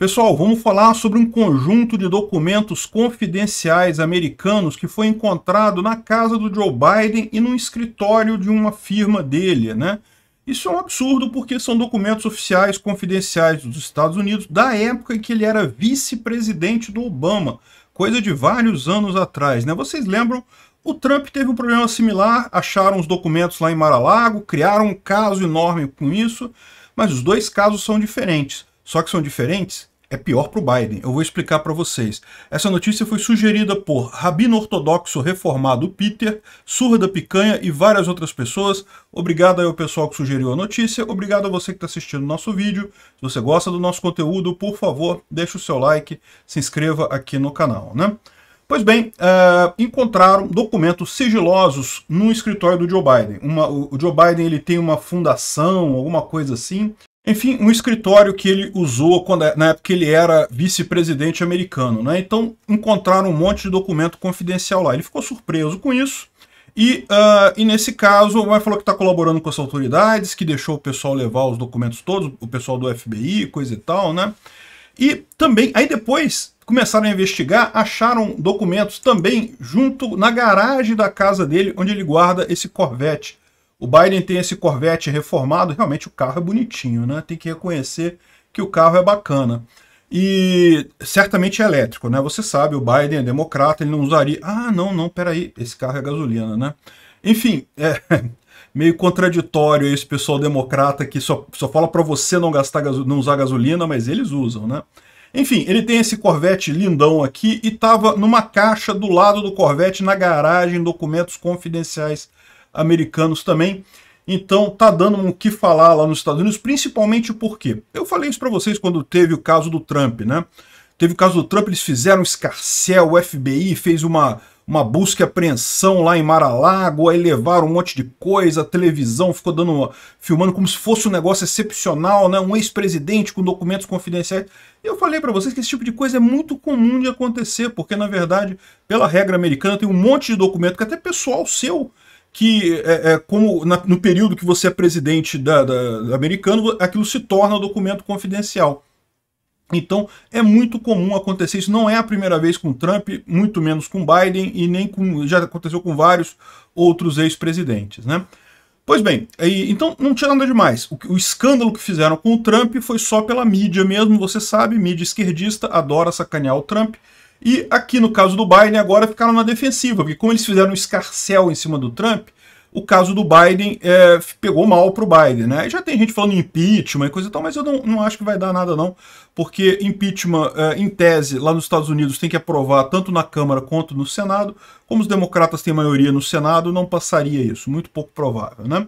Pessoal, vamos falar sobre um conjunto de documentos confidenciais americanos que foi encontrado na casa do Joe Biden e no escritório de uma firma dele, né? Isso é um absurdo porque são documentos oficiais confidenciais dos Estados Unidos da época em que ele era vice-presidente do Obama, coisa de vários anos atrás, né? Vocês lembram? O Trump teve um problema similar, acharam os documentos lá em Mar-a-Lago, criaram um caso enorme com isso, mas os dois casos são diferentes. Só que são diferentes é pior para o Biden. Eu vou explicar para vocês. Essa notícia foi sugerida por rabino ortodoxo reformado Peter, surda picanha e várias outras pessoas. Obrigado aí ao pessoal que sugeriu a notícia. Obrigado a você que está assistindo o nosso vídeo. Se você gosta do nosso conteúdo, por favor, deixe o seu like, se inscreva aqui no canal, né? Pois bem, é, encontraram documentos sigilosos no escritório do Joe Biden. Uma, o Joe Biden ele tem uma fundação, alguma coisa assim, enfim, um escritório que ele usou quando, na época que ele era vice-presidente americano. Né? Então, encontraram um monte de documento confidencial lá. Ele ficou surpreso com isso. E, uh, e nesse caso, o Omar falou que está colaborando com as autoridades, que deixou o pessoal levar os documentos todos, o pessoal do FBI, coisa e tal, né? E também, aí depois começaram a investigar, acharam documentos também junto na garagem da casa dele, onde ele guarda esse Corvette. O Biden tem esse Corvette reformado, realmente o carro é bonitinho, né? Tem que reconhecer que o carro é bacana. E certamente é elétrico, né? Você sabe, o Biden é democrata, ele não usaria. Ah, não, não, peraí, esse carro é gasolina, né? Enfim, é meio contraditório esse pessoal democrata que só, só fala para você não gastar não usar gasolina, mas eles usam, né? Enfim, ele tem esse Corvette lindão aqui e tava numa caixa do lado do Corvette na garagem, documentos confidenciais americanos também. Então tá dando o um que falar lá nos Estados Unidos, principalmente porque eu falei isso para vocês quando teve o caso do Trump, né? Teve o caso do Trump, eles fizeram um escarcel, o FBI fez uma, uma busca e apreensão lá em Mar-a-Lago, aí levaram um monte de coisa, a televisão ficou dando uma, filmando como se fosse um negócio excepcional, né? Um ex-presidente com documentos confidenciais. Eu falei para vocês que esse tipo de coisa é muito comum de acontecer, porque na verdade, pela regra americana, tem um monte de documento que até pessoal seu que é, é como na, no período que você é presidente da, da, da americano, aquilo se torna documento confidencial. Então, é muito comum acontecer isso. Não é a primeira vez com Trump, muito menos com Biden e nem com já aconteceu com vários outros ex-presidentes, né? Pois bem, e, então não tinha nada demais. O, o escândalo que fizeram com o Trump foi só pela mídia mesmo. Você sabe, mídia esquerdista adora sacanear o Trump. E aqui no caso do Biden, agora ficaram na defensiva, porque como eles fizeram um escarcel em cima do Trump, o caso do Biden é, pegou mal para o Biden, né? Já tem gente falando impeachment e coisa e tal, mas eu não, não acho que vai dar nada não, porque impeachment, é, em tese, lá nos Estados Unidos tem que aprovar tanto na Câmara quanto no Senado, como os democratas têm maioria no Senado, não passaria isso, muito pouco provável, né?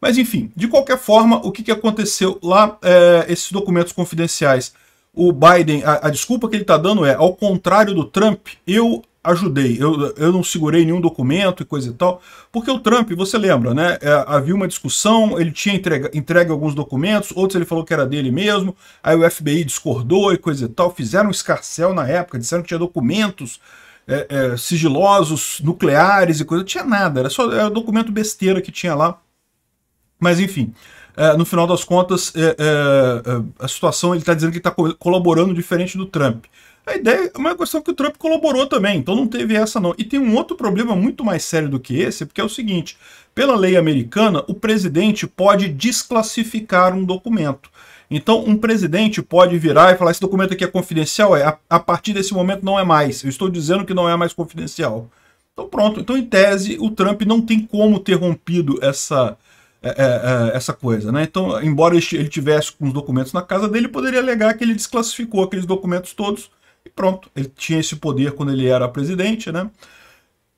Mas enfim, de qualquer forma, o que, que aconteceu lá, é, esses documentos confidenciais o Biden, a, a desculpa que ele está dando é, ao contrário do Trump, eu ajudei, eu, eu não segurei nenhum documento e coisa e tal, porque o Trump, você lembra, né, é, havia uma discussão, ele tinha entregue, entregue alguns documentos, outros ele falou que era dele mesmo, aí o FBI discordou e coisa e tal, fizeram um escarcel na época, disseram que tinha documentos é, é, sigilosos, nucleares e coisa, não tinha nada, era só era documento besteira que tinha lá, mas enfim é, no final das contas, é, é, é a situação, ele está dizendo que está colaborando diferente do Trump. A ideia é uma questão que o Trump colaborou também, então não teve essa não. E tem um outro problema muito mais sério do que esse, porque é o seguinte, pela lei americana, o presidente pode desclassificar um documento. Então, um presidente pode virar e falar: esse documento aqui é confidencial, é, a, a, partir desse momento não é mais. Eu estou dizendo que não é mais confidencial. Então, pronto. Então, em tese, o Trump não tem como ter rompido essa, é, é, é, essa coisa, né? Então, embora ele tivesse com os documentos na casa dele, poderia alegar que ele desclassificou aqueles documentos todos e pronto, ele tinha esse poder quando ele era presidente, né?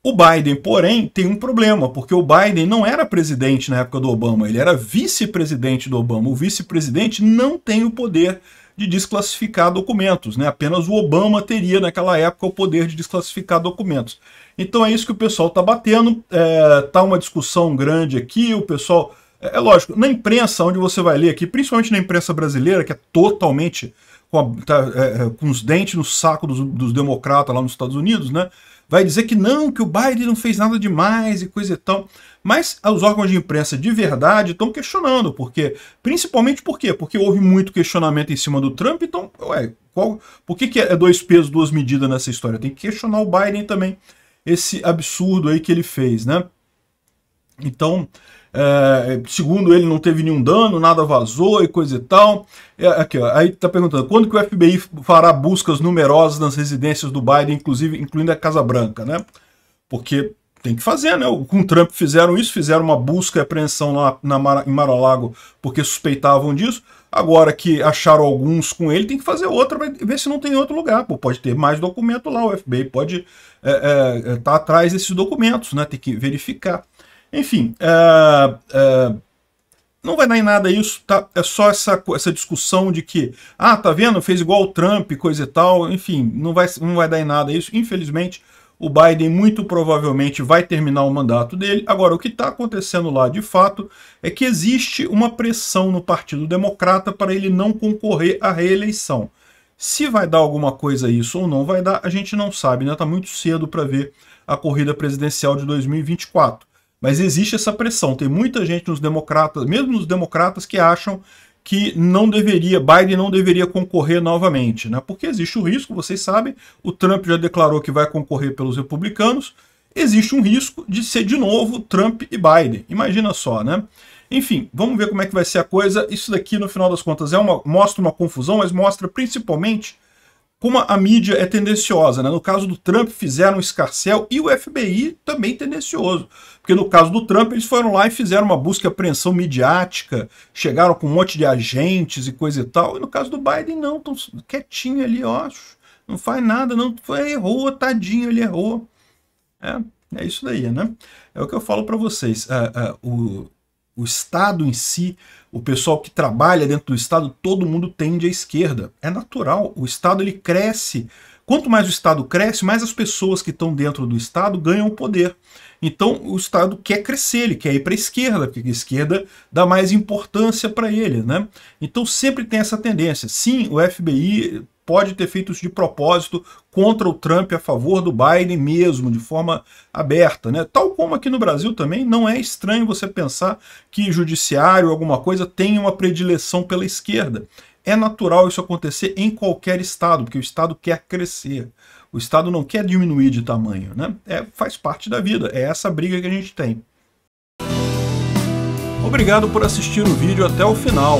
O Biden, porém, tem um problema, porque o Biden não era presidente na época do Obama, ele era vice-presidente do Obama. O vice-presidente não tem o poder de desclassificar documentos, né? Apenas o Obama teria naquela época o poder de desclassificar documentos. Então é isso que o pessoal está batendo, é, tá uma discussão grande aqui, o pessoal é, é, lógico, na imprensa, onde você vai ler aqui, principalmente na imprensa brasileira, que é totalmente com, a, tá, é, é, com os dentes no saco dos, dos, democratas lá nos Estados Unidos, né? Vai dizer que não, que o Biden não fez nada demais e coisa e tal. Mas os órgãos de imprensa de verdade estão questionando, porque principalmente por quê? Porque houve muito questionamento em cima do Trump, então, ué, qual, por que, que é dois pesos, duas medidas nessa história? Tem que questionar o Biden também, esse absurdo aí que ele fez, né? Então, é, segundo ele, não teve nenhum dano, nada vazou e coisa e tal. É, aqui, ó, aí tá perguntando, quando que o FBI fará buscas numerosas nas residências do Biden, inclusive incluindo a Casa Branca, né? Porque tem que fazer, né? Com o Trump fizeram isso, fizeram uma busca e apreensão lá na Mar, em Mar-a-Lago porque suspeitavam disso. Agora que acharam alguns com ele, tem que fazer outra, ver se não tem outro lugar. Pô, pode ter mais documento lá, o FBI pode estar é, é, é, tá atrás desses documentos, né? Tem que verificar. Enfim, uh, uh, não vai dar em nada isso, tá? É só essa, essa discussão de que, ah, tá vendo, fez igual o Trump, coisa e tal. Enfim, não vai, não vai dar em nada isso. Infelizmente, o Biden muito provavelmente vai terminar o mandato dele. Agora, o que está acontecendo lá de fato é que existe uma pressão no Partido Democrata para ele não concorrer à reeleição. Se vai dar alguma coisa isso ou não vai dar, a gente não sabe, né? Tá muito cedo para ver a corrida presidencial de 2024. Mas existe essa pressão. Tem muita gente nos democratas, mesmo nos democratas, que acham que não deveria, Biden não deveria concorrer novamente, né? Porque existe o risco, vocês sabem, o Trump já declarou que vai concorrer pelos republicanos, existe um risco de ser de novo Trump e Biden. Imagina só, né? Enfim, vamos ver como é que vai ser a coisa. Isso daqui, no final das contas, é uma, mostra uma confusão, mas mostra principalmente como a mídia é tendenciosa, né? No caso do Trump, fizeram um escarcel e o FBI também tendencioso. Porque no caso do Trump, eles foram lá e fizeram uma busca e apreensão midiática, chegaram com um monte de agentes e coisa e tal. E no caso do Biden, não, estão quietinho ali, ó. Não faz nada, não. Foi, errou, tadinho, ele errou. É, é isso daí, né? É o que eu falo para vocês. Uh, uh, o, o Estado em si, o pessoal que trabalha dentro do Estado, todo mundo tende à esquerda. É natural. O Estado ele cresce. Quanto mais o Estado cresce, mais as pessoas que estão dentro do Estado ganham poder. Então o Estado quer crescer, ele quer ir para a esquerda, porque a esquerda dá mais importância para ele. Né? Então sempre tem essa tendência. Sim, o FBI pode ter feito isso de propósito contra o Trump a favor do Biden mesmo, de forma aberta. Né? Tal como aqui no Brasil também, não é estranho você pensar que judiciário, alguma coisa, tem uma predileção pela esquerda. É natural isso acontecer em qualquer estado, porque o estado quer crescer. O estado não quer diminuir de tamanho, né? É, faz parte da vida, é essa briga que a gente tem. Obrigado por assistir o vídeo até o final.